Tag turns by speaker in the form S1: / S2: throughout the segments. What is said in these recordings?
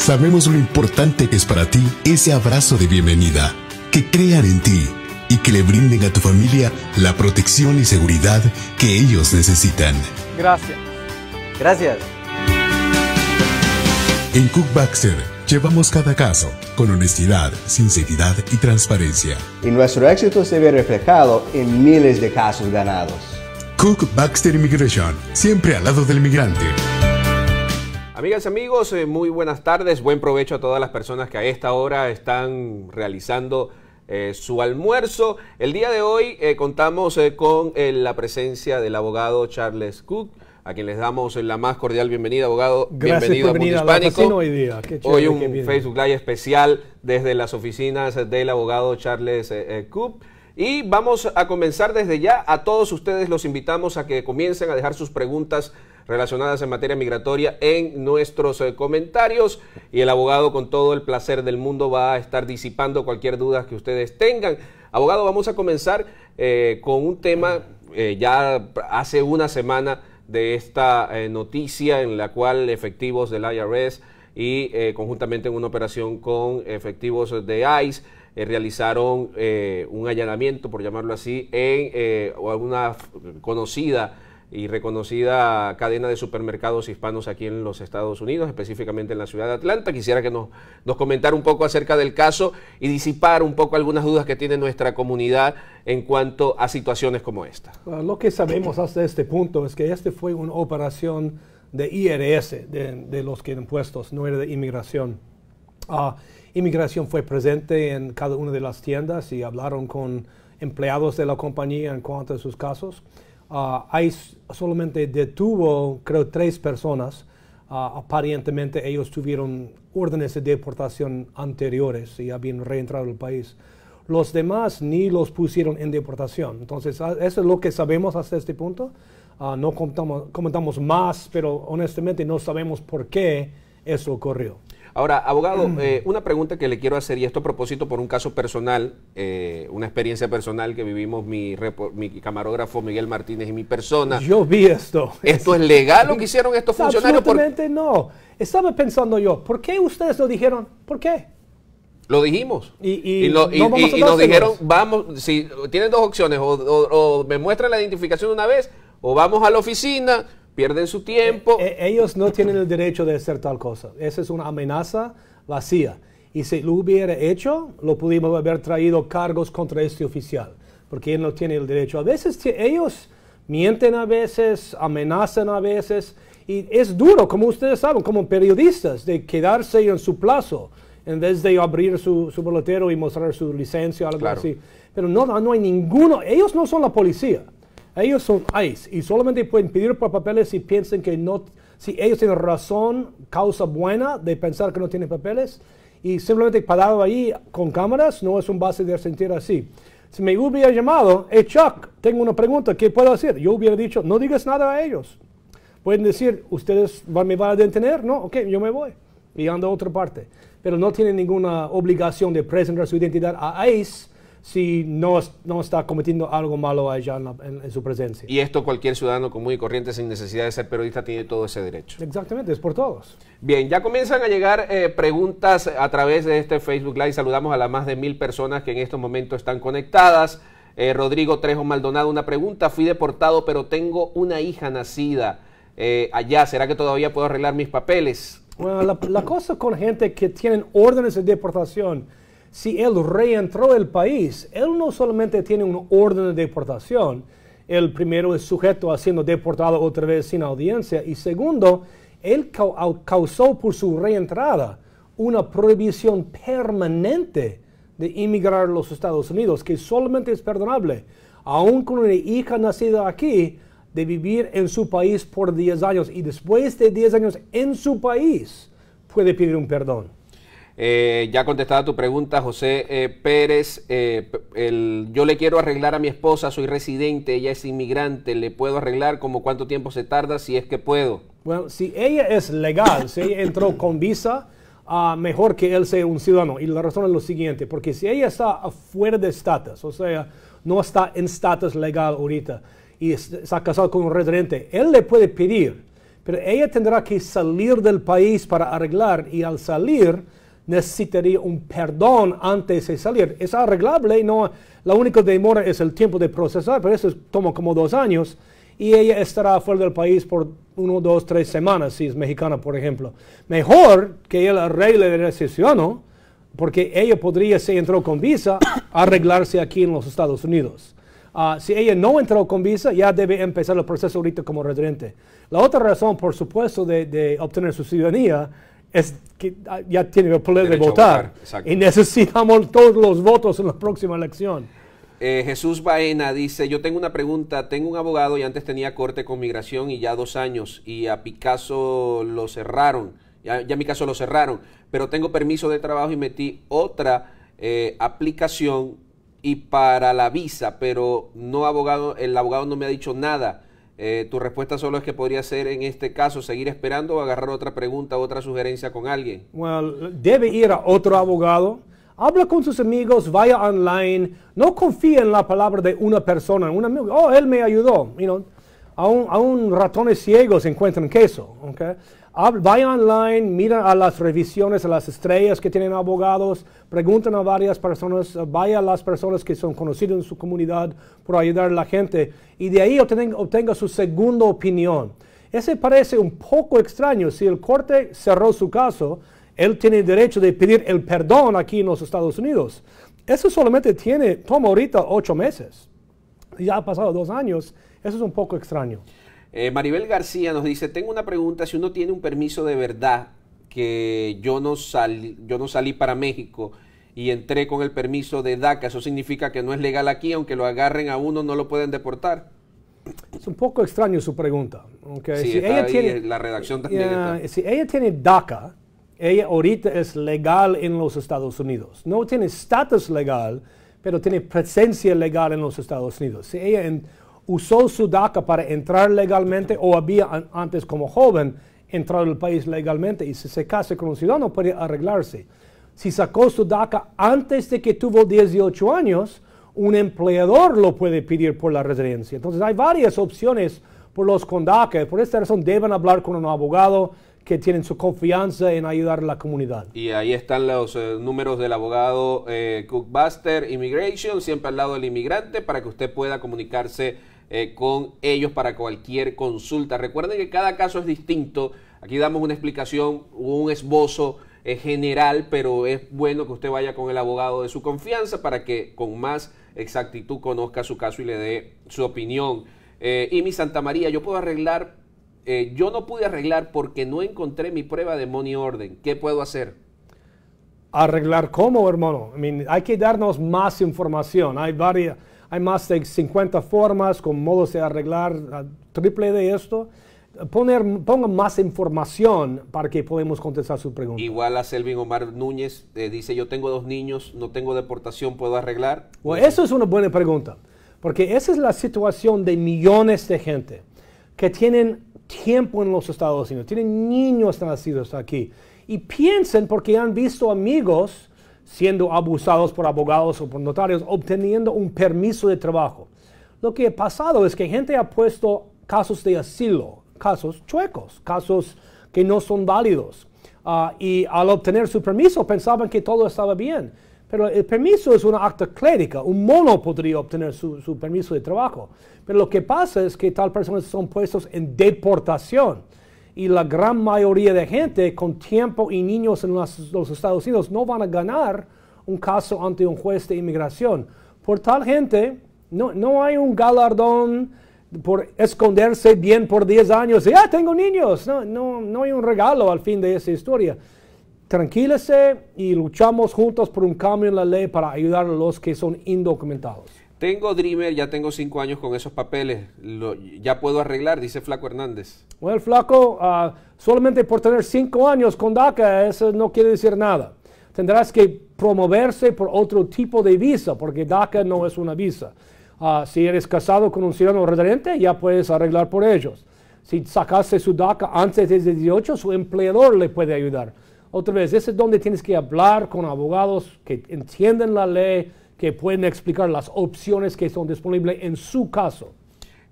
S1: Sabemos lo importante que es para ti ese abrazo de bienvenida, que crean en ti y que le brinden a tu familia la protección y seguridad que ellos necesitan. Gracias. Gracias. En Cook Baxter llevamos cada caso con honestidad, sinceridad y transparencia.
S2: Y nuestro éxito se ve reflejado en miles de casos ganados. Cook Baxter Immigration, siempre
S1: al lado del migrante.
S2: Amigas y amigos, eh, muy buenas tardes, buen provecho a todas las personas que a esta hora están realizando eh, su almuerzo. El día de hoy eh, contamos con la presencia del abogado Charles Cook, a quien les damos la más cordial bienvenida, abogado. Gracias bienvenido por venir a Hispánico. hoy hoy un Facebook Live especial desde las oficinas del abogado Charles Cook. Y vamos a comenzar desde ya. A todos ustedes los invitamos a que comiencen a dejar sus preguntas relacionadas en materia migratoria en nuestros eh, comentarios y el abogado con todo el placer del mundo va a estar disipando cualquier duda que ustedes tengan. Abogado, vamos a comenzar eh, con un tema eh, ya hace una semana de esta noticia en la cual efectivos del IRS y eh, conjuntamente en una operación con efectivos de ICE eh, realizaron eh, un allanamiento, por llamarlo así, en una conocida y reconocida cadena de supermercados hispanos aquí en los Estados Unidos, específicamente en la ciudad de Atlanta. Quisiera que nos, comentara un poco acerca del caso y disipar un poco algunas dudas que tiene nuestra comunidad en cuanto a situaciones como esta.
S1: lo que sabemos hasta este punto es que este fue una operación de IRS, de, los que impuestos, no era de inmigración. Ah, inmigración fue presente en cada una de las tiendas y hablaron con empleados de la compañía en cuanto a sus casos. hay, ah, solamente detuvo, creo, tres personas. Ah, aparentemente ellos tuvieron órdenes de deportación anteriores y habían reentrado al país. Los demás ni los pusieron en deportación. Entonces, eso es lo que sabemos hasta este punto. Ah, no contamos, comentamos, más, pero honestamente no sabemos por qué eso ocurrió.
S2: Ahora, abogado, mm. eh, una pregunta que le quiero hacer, y esto a propósito por un caso personal, eh, una experiencia personal que vivimos mi, mi, camarógrafo Miguel Martínez y mi persona. Yo vi esto. ¿Esto es legal lo que hicieron estos funcionarios?
S1: Absolutamente no. Estaba pensando yo, ¿por qué ustedes lo dijeron? ¿Por qué?
S2: Lo dijimos. Y, nos dijeron, vamos, si tienen dos opciones, o me muestran la identificación una vez, o vamos a la oficina, pierden su tiempo.
S1: E-, e-, ellos no tienen el derecho de hacer tal cosa. Esa es una amenaza vacía. Y si lo hubiera hecho, lo pudimos haber traído cargos contra este oficial, porque él no tiene el derecho. A veces ellos mienten a veces, amenazan a veces, y es duro, como ustedes saben, como periodistas, de quedarse en su plazo en vez de abrir su, su boletero y mostrar su licencia o algo así. Pero no, no hay ninguno, ellos no son la policía. Ellos son ICE y solamente pueden pedir por papeles si piensan que no, si ellos tienen razón, causa buena de pensar que no tienen papeles y simplemente parado ahí con cámaras no es un base de sentir así. Si me hubiera llamado, hey Chuck, tengo una pregunta, ¿qué puedo hacer? Yo hubiera dicho, no digas nada a ellos. Pueden decir, ustedes me van a detener, no, ok, yo me voy y ando a otra parte. Pero no tienen ninguna obligación de presentar su identidad a ICE si no, no está cometiendo algo malo allá en, su presencia.
S2: Y esto cualquier ciudadano común y corriente sin necesidad de ser periodista tiene todo ese derecho.
S1: Exactamente, es por todos.
S2: Bien, ya comienzan a llegar eh, preguntas a través de este Facebook Live. Saludamos a las más de mil personas que en estos momentos están conectadas. Eh, Rodrigo Trejo Maldonado, una pregunta. Fui deportado, pero tengo una hija nacida eh, allá. ¿Será que todavía puedo arreglar mis papeles?
S1: Bueno, la, la cosa con gente que tienen órdenes de deportación si él reentró el país, él no solamente tiene una orden de deportación, el primero es sujeto a siendo deportado otra vez sin audiencia, y segundo, él causó por su reentrada una prohibición permanente de inmigrar a los Estados Unidos, que solamente es perdonable, aun con una hija nacida aquí, de vivir en su país por 10 años y después de 10 años en su país puede pedir un perdón.
S2: Eh, ya contestada tu pregunta, José eh, Pérez. Eh, yo le quiero arreglar a mi esposa, soy residente, ella es inmigrante, ¿le puedo arreglar ¿Cómo cuánto tiempo se tarda si es que puedo?
S1: Bueno, si ella es legal, si ella entró con visa, ah, mejor que él sea un ciudadano. Y la razón es lo siguiente, porque si ella está fuera de estatus, o sea, no está en estatus legal ahorita y está casado con un residente, él le puede pedir, pero ella tendrá que salir del país para arreglar y al salir, necesitaría un perdón antes de salir. Es arreglable, no, la única demora es el tiempo de procesar, pero eso toma como dos años y ella estará fuera del país por uno, dos, tres semanas, si es mexicana, por ejemplo. Mejor que él arregle el recesión, porque ella podría, si entró con visa, arreglarse aquí en los Estados Unidos. Ah, si ella no entró con visa, ya debe empezar el proceso ahorita como residente. La otra razón, por supuesto, de, de obtener su ciudadanía es que ah, ya tiene el poder de votar. y necesitamos todos los votos en la próxima elección.
S2: Eh, Jesús Baena dice, yo tengo una pregunta, tengo un abogado y antes tenía corte con migración y ya dos años y a Picasso lo cerraron, ya, ya mi caso lo cerraron, pero tengo permiso de trabajo y metí otra eh, aplicación y para la visa, pero no abogado, el abogado no me ha dicho nada eh, tu respuesta solo es que podría ser en este caso seguir esperando o agarrar otra pregunta, otra sugerencia con alguien.
S1: Well, debe ir a otro abogado. Habla con sus amigos, vaya online. No confíe en la palabra de una persona, un amigo. Oh, él me ayudó. You know, aún, ciego ratones ciegos encuentran queso. Okay? Vaya online, miren a las revisiones, a las estrellas que tienen abogados, pregunten a varias personas, vaya a las personas que son conocidas en su comunidad por ayudar a la gente y de ahí obtenga, su segunda opinión. Ese parece un poco extraño. Si el corte cerró su caso, él tiene derecho de pedir el perdón aquí en los Estados Unidos. Eso solamente tiene, toma ahorita ocho meses. Ya ha pasado dos años. Eso es un poco extraño.
S2: Eh, Maribel García nos dice, tengo una pregunta, si uno tiene un permiso de verdad, que yo no, yo no salí para México y entré con el permiso de DACA, eso significa que no es legal aquí, aunque lo agarren a uno no lo pueden deportar.
S1: Es un poco extraño su pregunta. si ella tiene, la redacción si ella tiene DACA, ella ahorita es legal en los Estados Unidos. No tiene estatus legal, pero tiene presencia legal en los Estados Unidos. Si ella en, usó su DACA para entrar legalmente o había antes como joven entrado el país legalmente y si se casa con un ciudadano puede arreglarse. Si sacó su DACA antes de que tuvo 18 años, un empleador lo puede pedir por la residencia. Entonces hay varias opciones por los con DACA. Por esta razón deben hablar con un abogado que tienen su confianza en ayudar a la comunidad.
S2: Y ahí están los eh, números del abogado Cook eh, Cookbuster Immigration, siempre al lado del inmigrante, para que usted pueda comunicarse eh, con ellos para cualquier consulta. Recuerden que cada caso es distinto. Aquí damos una explicación, un esbozo eh, general, pero es bueno que usted vaya con el abogado de su confianza para que con más exactitud conozca su caso y le dé su opinión. Eh, y mi Santa María, yo puedo arreglar, yo no pude arreglar porque no encontré mi prueba de money order. ¿Qué puedo hacer?
S1: Arreglar cómo, hermano. hay que darnos más información. Hay varias hay más de 50 formas con modos de arreglar ah, triple de esto. Poner, ponga más información para que podamos contestar su pregunta.
S2: Igual a Selvin Omar Núñez eh, dice, yo tengo dos niños, no tengo deportación, ¿puedo arreglar?
S1: Bueno, eso es una buena pregunta, porque esa es la situación de millones de gente que tienen tiempo en los Estados Unidos, tienen niños nacidos aquí y piensen porque han visto amigos siendo abusados por abogados o por notarios, obteniendo un permiso de trabajo. Lo que ha pasado es que gente ha puesto casos de asilo, casos chuecos, casos que no son válidos. Ah, y al obtener su permiso pensaban que todo estaba bien. Pero el permiso es una acta clérica, un mono podría obtener su, su permiso de trabajo. Pero lo que pasa es que tal personas son puestos en deportación y la gran mayoría de gente con tiempo y niños en los, Estados Unidos no van a ganar un caso ante un juez de inmigración. Por tal gente, no, hay un galardón por esconderse bien por 10 años y, ah, tengo niños. No, no, no hay un regalo al fin de esa historia. Tranquílese y luchamos juntos por un cambio en la ley para ayudar a los que son indocumentados.
S2: Tengo Dreamer, ya tengo cinco años con esos papeles, lo, ya puedo arreglar, dice Flaco Hernández.
S1: Bueno, Flaco, uh, solamente por tener cinco años con DACA, eso no quiere decir nada. Tendrás que promoverse por otro tipo de visa, porque DACA no es una visa. Uh, si eres casado con un ciudadano residente, ya puedes arreglar por ellos. Si sacaste su DACA antes de 18, su empleador le puede ayudar. Otra vez, ese es donde tienes que hablar con abogados que entienden la ley, que pueden explicar las opciones que son disponibles en su caso.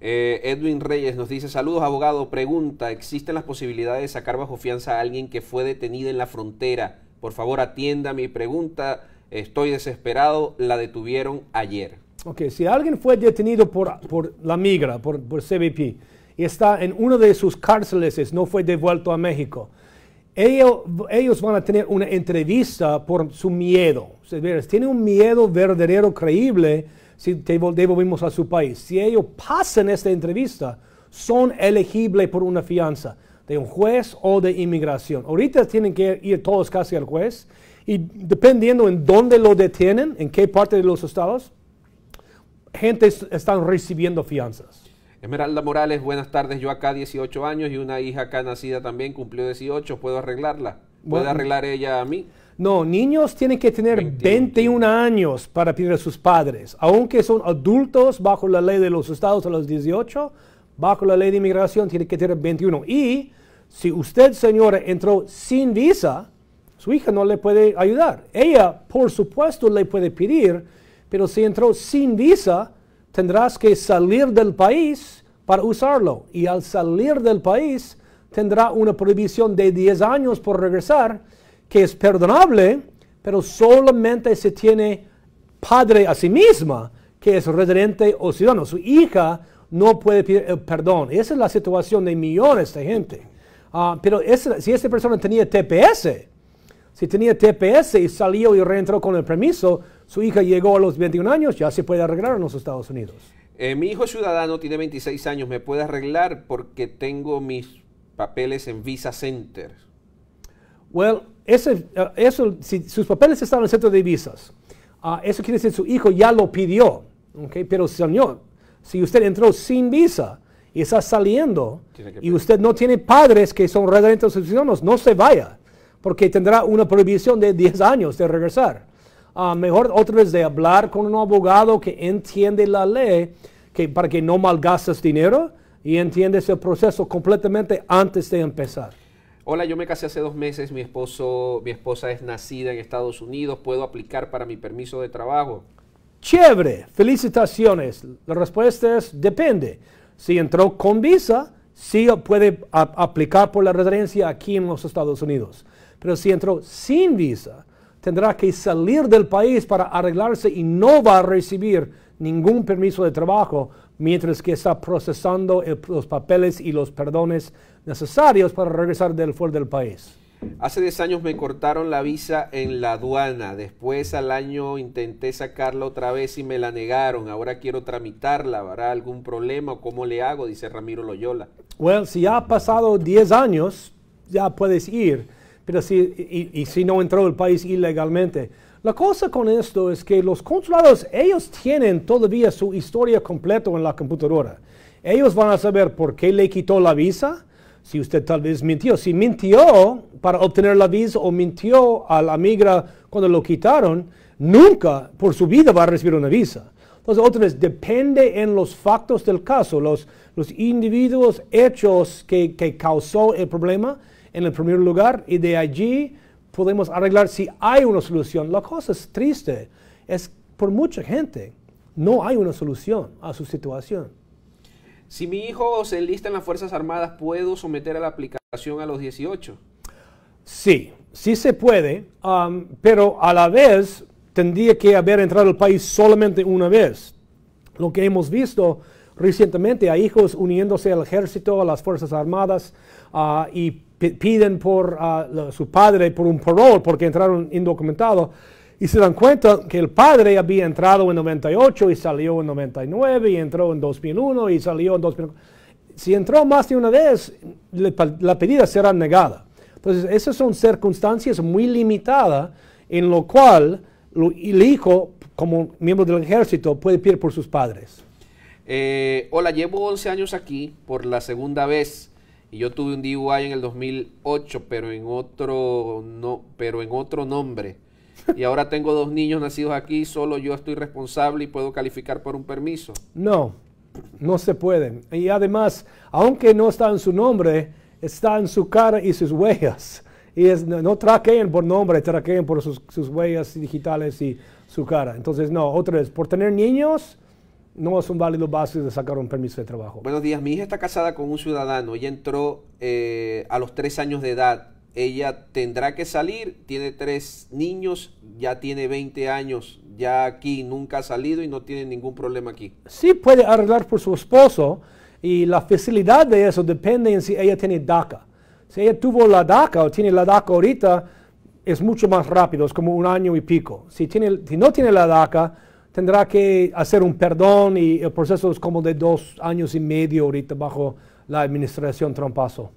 S2: Eh, Edwin Reyes nos dice, saludos abogado, pregunta, ¿existen las posibilidades de sacar bajo fianza a alguien que fue detenido en la frontera? Por favor, atienda mi pregunta, estoy desesperado, la detuvieron ayer.
S1: Ok, si alguien fue detenido por, la migra, por, CBP, y está en uno de sus cárceles, no fue devuelto a México, ellos, van a tener una entrevista por su miedo. Tienen un miedo verdadero, creíble, si devolvemos a su país. Si ellos pasan esta entrevista, son elegibles por una fianza de un juez o de inmigración. Ahorita tienen que ir todos casi al juez y dependiendo en dónde lo detienen, en qué parte de los estados, gente están recibiendo fianzas.
S2: Esmeralda Morales, buenas tardes. Yo acá 18 años y una hija acá nacida también cumplió 18. ¿Puedo arreglarla? ¿Puede arreglar ella a mí?
S1: No, niños tienen que tener 21. 21. años para pedir a sus padres. Aunque son adultos bajo la ley de los estados a los 18, bajo la ley de inmigración tienen que tener 21. Y si usted, señora, entró sin visa, su hija no le puede ayudar. Ella, por supuesto, le puede pedir, pero si entró sin visa, tendrás que salir del país para usarlo. Y al salir del país tendrá una prohibición de 10 años por regresar, que es perdonable, pero solamente si tiene padre a sí misma, que es residente o ciudadano. Su hija no puede pedir perdón. Esa es la situación de millones de gente. Ah, pero si esa persona tenía TPS, si tenía TPS y salió y reentró con el permiso, su hija llegó a los 21 años, ya se puede arreglar en los Estados Unidos.
S2: Eh, mi hijo ciudadano, tiene 26 años, me puede arreglar porque tengo mis papeles en Visa Center.
S1: Well, eh, eso, si sus papeles están en el centro de visas, ah, eso quiere decir su hijo ya lo pidió. Okay? Pero señor, si usted entró sin visa y está saliendo y usted no tiene padres que son residentes ciudadanos, no se vaya, porque tendrá una prohibición de 10 años de regresar. Ah, mejor otra vez de hablar con un abogado que entiende la ley que, para que no malgastes dinero y entiendes el proceso completamente antes de empezar.
S2: Hola, yo me casé hace dos meses, mi esposo, mi esposa es nacida en Estados Unidos, ¿puedo aplicar para mi permiso de trabajo?
S1: Chévere, felicitaciones. La respuesta es depende. Si entró con visa, sí puede aplicar por la residencia aquí en los Estados Unidos. Pero si entró sin visa, tendrá que salir del país para arreglarse y no va a recibir ningún permiso de trabajo mientras que está procesando los papeles y los perdones necesarios para regresar del fuera del país.
S2: Hace 10 años me cortaron la visa en la aduana, después al año intenté sacarla otra vez y me la negaron, ahora quiero tramitarla, ¿habrá algún problema o cómo le hago? Dice Ramiro Loyola.
S1: Bueno, si ya ha pasado 10 años, ya puedes ir pero si, y, si no entró el país ilegalmente. La cosa con esto es que los consulados, ellos tienen todavía su historia completa en la computadora. Ellos van a saber por qué le quitó la visa, si usted tal vez mintió. Si mintió para obtener la visa o mintió a la migra cuando lo quitaron, nunca por su vida va a recibir una visa. Entonces, otra vez, depende en los factos del caso, los, los individuos hechos que, que causó el problema en el primer lugar y de allí podemos arreglar si hay una solución. La cosa es triste, es por mucha gente, no hay una solución a su situación.
S2: Si mi hijo se enlista en las Fuerzas Armadas, ¿puedo someter a la aplicación a los 18?
S1: Sí, sí se puede, um, pero a la vez tendría que haber entrado al país solamente una vez. Lo que hemos visto recientemente a hijos uniéndose al ejército, a las Fuerzas Armadas uh, y piden por ah, su padre por un parol porque entraron indocumentados y se dan cuenta que el padre había entrado en 98 y salió en 99 y entró en 2001 y salió en 2000. Si entró más de una vez, la pedida será negada. Entonces, esas son circunstancias muy limitadas en lo cual el hijo, como miembro del ejército, puede pedir por sus padres.
S2: Eh, hola, llevo 11 años aquí por la segunda vez. Y yo tuve un DUI en el 2008, pero en otro, no, pero en otro nombre. Y ahora tengo dos niños nacidos aquí, solo yo estoy responsable y puedo calificar por un permiso.
S1: No, no se pueden. Y además, aunque no está en su nombre, está en su cara y sus huellas. Y no, traqueen por nombre, traqueen por sus, sus, huellas digitales y su cara. Entonces, no, otra vez, por tener niños, no son válidos bases de sacar un permiso de trabajo.
S2: Buenos días, mi hija está casada con un ciudadano, ella entró eh, a los tres años de edad, ella tendrá que salir, tiene tres niños, ya tiene 20 años, ya aquí nunca ha salido y no tiene ningún problema aquí.
S1: Sí puede arreglar por su esposo y la facilidad de eso depende en si ella tiene DACA. Si ella tuvo la DACA o tiene la DACA ahorita, es mucho más rápido, es como un año y pico. Si, tiene, si no tiene la DACA, tendrá que hacer un perdón y el proceso es como de dos años y medio ahorita bajo la administración Trumpazo.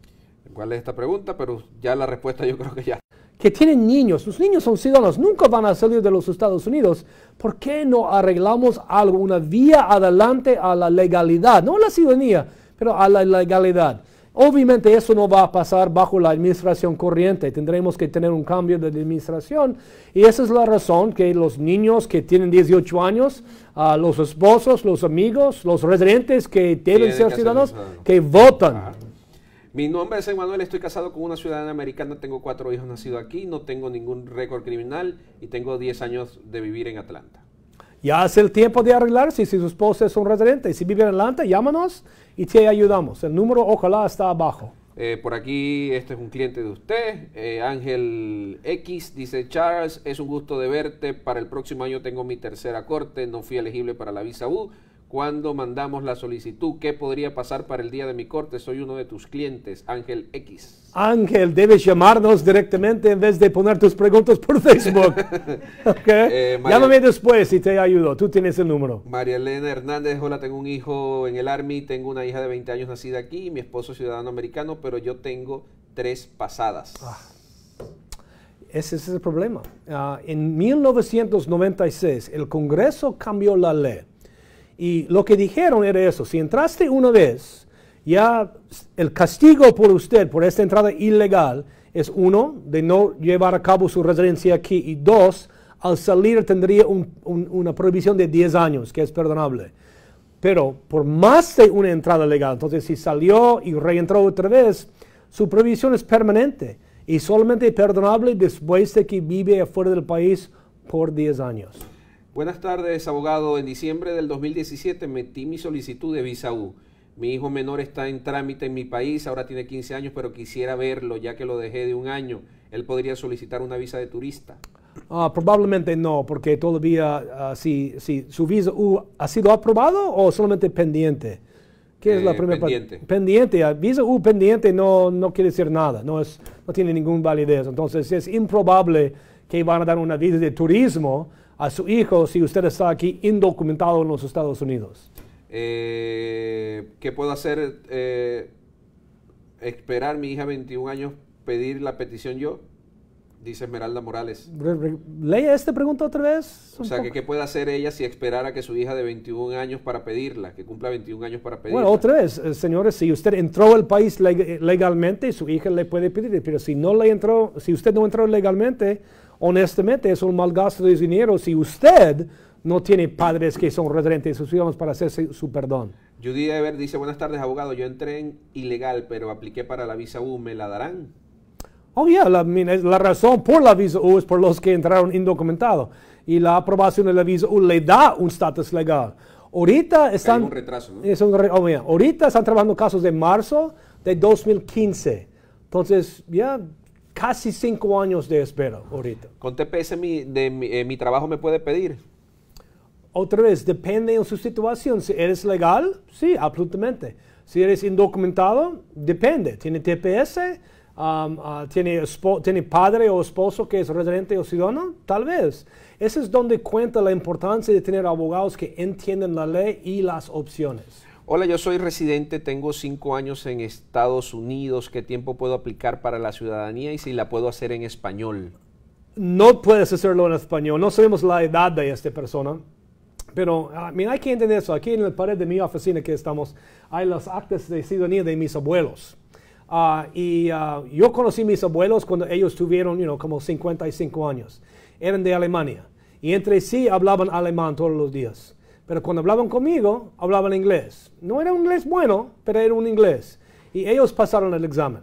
S2: ¿Cuál es esta pregunta? Pero ya la respuesta yo creo que ya.
S1: Que tienen niños, los niños son ciudadanos, nunca van a salir de los Estados Unidos. ¿Por qué no arreglamos algo, una vía adelante a la legalidad? No a la ciudadanía, pero a la legalidad. Obviamente eso no va a pasar bajo la administración corriente, tendremos que tener un cambio de administración y esa es la razón que los niños que tienen 18 años, ah, los esposos, los amigos, los residentes que deben ser ciudadanos, que votan.
S2: Mi nombre es Emanuel, estoy casado con una ciudadana americana, tengo cuatro hijos nacidos aquí, no tengo ningún récord criminal y tengo 10 años de vivir en Atlanta.
S1: Ya es el tiempo de arreglarse. Si su esposa es un residente, si vive en Atlanta, llámanos y te ayudamos. El número ojalá está abajo.
S2: Eh, por aquí, este es un cliente de usted, eh, Ángel X, dice Charles, es un gusto de verte, para el próximo año tengo mi tercera corte, no fui elegible para la visa U, cuando mandamos la solicitud. ¿Qué podría pasar para el día de mi corte? Soy uno de tus clientes, Ángel X.
S1: Ángel, debes llamarnos directamente en vez de poner tus preguntas por Facebook. okay. Eh, Llámame después y te ayudo. Tú tienes el número.
S2: María Elena Hernández, hola, tengo un hijo en el Army, tengo una hija de 20 años nacida aquí, mi esposo es ciudadano americano, pero yo tengo tres pasadas. Ah.
S1: Ese es el problema. Ah, en 1996 el Congreso cambió la ley y lo que dijeron era eso, si entraste una vez, ya el castigo por usted, por esta entrada ilegal, es uno, de no llevar a cabo su residencia aquí, y dos, al salir tendría una prohibición de 10 años, que es perdonable. Pero por más de una entrada legal, entonces si salió y reentró otra vez, su prohibición es permanente y solamente perdonable después de que vive afuera del país por 10 años.
S2: Buenas tardes, abogado. En diciembre del 2017 metí mi solicitud de visa U. Mi hijo menor está en trámite en mi país, ahora tiene 15 años, pero quisiera verlo ya que lo dejé de un año. ¿Él podría solicitar una visa de turista?
S1: Ah, probablemente no, porque todavía ah, si, su visa U ha sido aprobado o solamente pendiente. ¿Qué es la eh, primera pendiente. parte? Pendiente. Ah, visa U pendiente no, no quiere decir nada, no, es, no tiene ninguna validez. Entonces es improbable que van a dar una visa de turismo a su hijo si usted está aquí indocumentado en los Estados Unidos?
S2: Eh, ¿Qué puedo hacer? Eh, esperar mi hija 21 años, pedir la petición yo, dice Esmeralda Morales.
S1: Lee esta pregunta otra vez. O sea,
S2: ¿qué puede hacer ella si esperara que su hija de 21 años para pedirla, que cumpla 21 años para pedirla? Bueno, otra
S1: vez, eh, señores, si usted entró al país legalmente, su hija le puede pedir, pero si no le entró, si usted no entró legalmente, honestamente es un mal gasto de dinero si usted no tiene padres que son residentes hijos para hacerse su perdón.
S2: Judy Ever dice, buenas tardes, abogado. Yo entré en ilegal, pero apliqué para la visa U. ¿Me la darán?
S1: Oh, yeah. La, la razón por la visa U es por los que entraron indocumentados. Y la aprobación de la visa U le da un estatus legal. Ahorita están... Un retraso, ¿no? es un, oh, Ahorita están trabajando casos de marzo de 2015. Entonces, ya casi cinco años de espera ahorita.
S2: ¿Con TPS mi, de eh, mi, trabajo me puede pedir?
S1: Otra vez, depende de su situación. Si eres legal, sí, absolutamente. Si eres indocumentado, depende. Tiene TPS, um, ah, tiene, padre o esposo que es residente o ciudadano, tal vez. Ese es donde cuenta la importancia de tener abogados que entienden la ley y las opciones.
S2: Hola, yo soy residente, tengo cinco años en Estados Unidos. ¿Qué tiempo puedo aplicar para la ciudadanía y si la puedo hacer en español?
S1: No puedes hacerlo en español. No sabemos la edad de esta persona. Pero, I hay que entender eso. Aquí en la pared de mi oficina que estamos, hay los actas de ciudadanía de mis abuelos. Ah, y ah, yo conocí a mis abuelos cuando ellos tuvieron, you know, como 55 años. Eran de Alemania. Y entre sí hablaban alemán todos los días. Pero cuando hablaban conmigo, hablaban inglés. No era un inglés bueno, pero era un inglés. Y ellos pasaron el examen.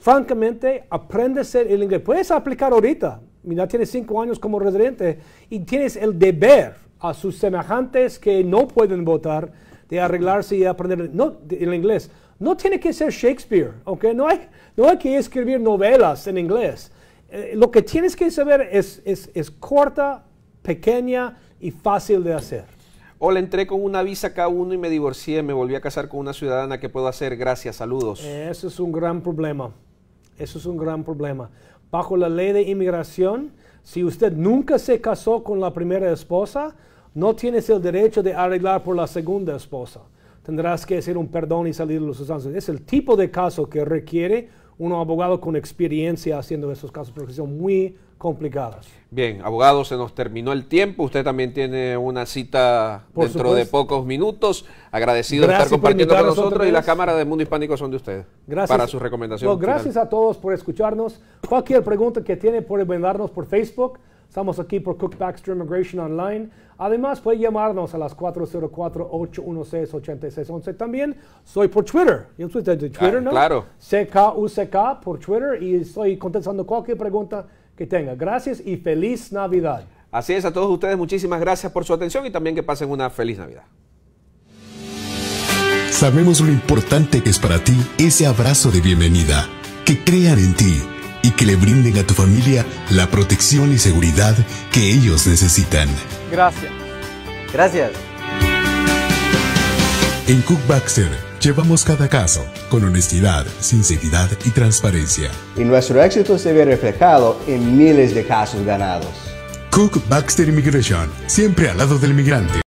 S1: Francamente, aprende el inglés. Puedes aplicar ahorita. Mira, tienes cinco años como residente y tienes el deber a sus semejantes que no pueden votar de arreglarse y aprender el inglés. No tiene que ser Shakespeare, ¿ok? No hay, que escribir novelas en inglés. Eh, lo que tienes que saber es corta, pequeña y fácil de hacer.
S2: O le entré con una visa K1 y me divorcié, me volví a casar con una ciudadana, ¿qué puedo hacer? Gracias, saludos.
S1: Eso es un gran problema, eso es un gran problema. Bajo la ley de inmigración, si usted nunca se casó con la primera esposa, no tienes el derecho de arreglar por la segunda esposa. Tendrás que hacer un perdón y salir de los Unidos. Es el tipo de caso que requiere unos abogado con experiencia haciendo esos casos, porque son muy complicados.
S2: Bien, abogado, se nos terminó el tiempo. Usted también tiene una cita dentro de pocos minutos. Agradecido de estar compartiendo con nosotros y la Cámara del Mundo Hispánico son de ustedes. Gracias. Para sus recomendaciones. gracias
S1: a todos por escucharnos. Cualquier pregunta que tiene puede mandarnos por Facebook Estamos aquí por Cook Baxter Immigration Online. Además, puede llamarnos a las 404-816-8611. También soy por Twitter. Yo soy de ah, Twitter, ¿no? Claro. CKUCK por Twitter y estoy contestando cualquier pregunta que tenga. Gracias y feliz
S2: Navidad. Así es, a todos ustedes muchísimas gracias por su atención y también que pasen una feliz Navidad.
S1: Sabemos lo importante que es para ti ese abrazo de bienvenida que crean en ti y que le brinden a tu familia la protección y seguridad que ellos necesitan. Gracias. Gracias. En Cook Baxter llevamos cada caso con honestidad, sinceridad y transparencia.
S2: Y nuestro éxito se ve reflejado en miles de casos ganados.
S1: Cook Baxter Immigration, siempre al lado del migrante.